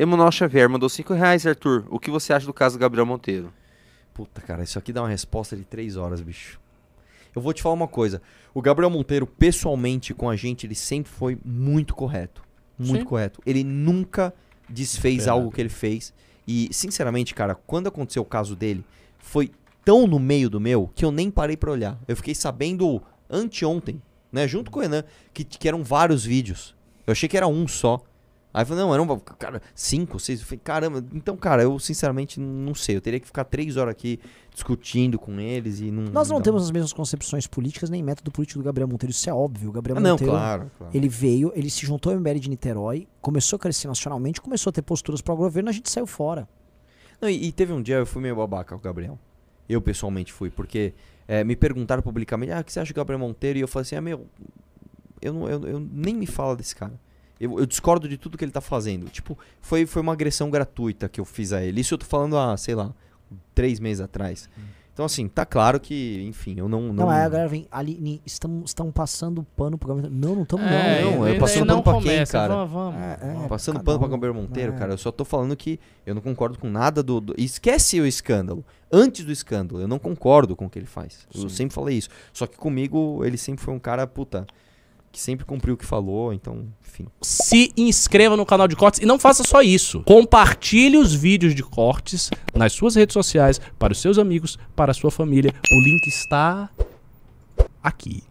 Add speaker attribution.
Speaker 1: Emanuel Xavier mandou 5 reais, Arthur. O que você acha do caso do Gabriel Monteiro? Puta, cara, isso aqui dá uma resposta de 3 horas, bicho. Eu vou te falar uma coisa. O Gabriel Monteiro, pessoalmente, com a gente, ele sempre foi muito correto. Muito Sim. correto. Ele nunca desfez Esperado. algo que ele fez. E, sinceramente, cara, quando aconteceu o caso dele, foi tão no meio do meu que eu nem parei para olhar. Eu fiquei sabendo anteontem, né, junto com o Renan, que, que eram vários vídeos. Eu achei que era um só. Aí eu falei, não, um cara, cinco, seis. Eu falei, caramba, então, cara, eu sinceramente não sei. Eu teria que ficar três horas aqui discutindo com eles e não. Nós não, temos as
Speaker 2: mesmas concepções políticas nem método político do Gabriel Monteiro, isso é óbvio. O Gabriel ah, não, Monteiro, claro, claro. ele veio, ele se juntou ao MBL de Niterói, começou a crescer nacionalmente, começou a ter posturas para o governo, a gente saiu fora.
Speaker 1: Não, e, e, teve um dia, eu fui meio babaca com o Gabriel. Eu pessoalmente fui, porque é, me perguntaram publicamente, ah, o que você acha do Gabriel Monteiro? E eu falei assim, ah, meu, eu, não, eu, eu nem me falo desse cara. Eu, eu, discordo de tudo que ele tá fazendo. Tipo, foi, foi uma agressão gratuita que eu fiz a ele. Isso eu tô falando há, sei lá, três meses atrás. Hum. Então, assim, tá claro que, enfim, eu não. Não, não é,
Speaker 2: agora vem. Ali, estamos, estamos passando pano pro Gabriel Não, não estamos, é, não. Não, eu passando pano pra quem, cara? Vamos, é, é,
Speaker 1: passando pano pra Gabriel Monteiro, né? cara, eu só tô falando que eu não concordo com nada do, do. Esquece o escândalo. Antes do escândalo, eu não concordo com o que ele faz. Sim. Eu sempre falei isso. Só que comigo, ele sempre foi um cara, puta, que
Speaker 2: sempre cumpriu o que falou, então enfim. Se inscreva no canal de cortes e não faça só isso. Compartilhe os vídeos de cortes nas suas redes sociais, para os seus amigos, para a sua família. O link está aqui.